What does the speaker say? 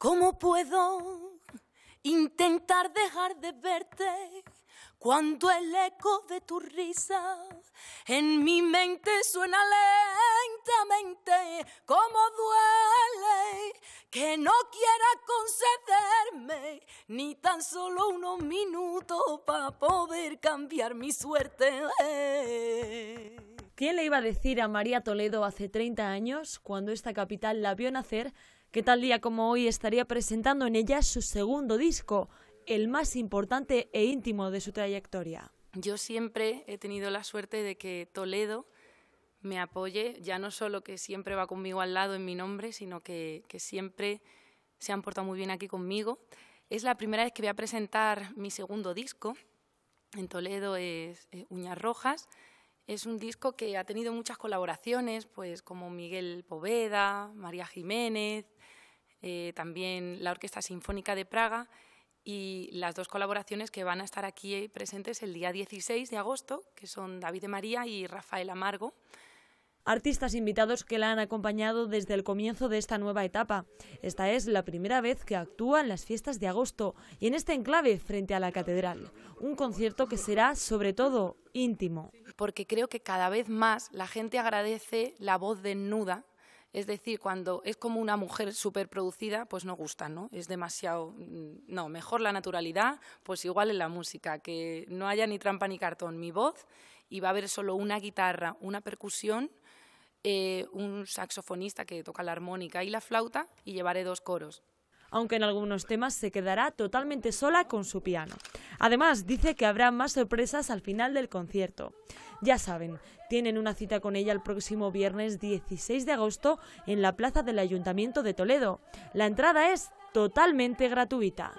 ¿Cómo puedo intentar dejar de verte cuando el eco de tu risa en mi mente suena lentamente? ¿Cómo duele que no quiera concederme ni tan solo unos minutos para poder cambiar mi suerte? ¿Quién le iba a decir a María Toledo hace 30 años, cuando esta capital la vio nacer, Qué tal día como hoy estaría presentando en ella su segundo disco, el más importante e íntimo de su trayectoria. Yo siempre he tenido la suerte de que Toledo me apoye, ya no solo que siempre va conmigo al lado en mi nombre, sino que, siempre se han portado muy bien aquí conmigo. Es la primera vez que voy a presentar mi segundo disco. En Toledo es Uñas Rojas. Es un disco que ha tenido muchas colaboraciones, pues como Miguel Poveda, María Jiménez, eh, también la Orquesta Sinfónica de Praga y las dos colaboraciones que van a estar aquí eh, presentes el día 16 de agosto, que son David de María y Rafael Amargo. Artistas invitados que la han acompañado desde el comienzo de esta nueva etapa. Esta es la primera vez que actúa en las fiestas de agosto y en este enclave frente a la catedral. Un concierto que será, sobre todo, íntimo. Porque creo que cada vez más la gente agradece la voz desnuda es decir, cuando es como una mujer producida, pues no gusta, ¿no? Es demasiado... Mm, no, mejor la naturalidad, pues igual en la música, que no haya ni trampa ni cartón, mi voz, y va a haber solo una guitarra, una percusión, eh, un saxofonista que toca la armónica y la flauta, y llevaré dos coros aunque en algunos temas se quedará totalmente sola con su piano. Además, dice que habrá más sorpresas al final del concierto. Ya saben, tienen una cita con ella el próximo viernes 16 de agosto en la plaza del Ayuntamiento de Toledo. La entrada es totalmente gratuita.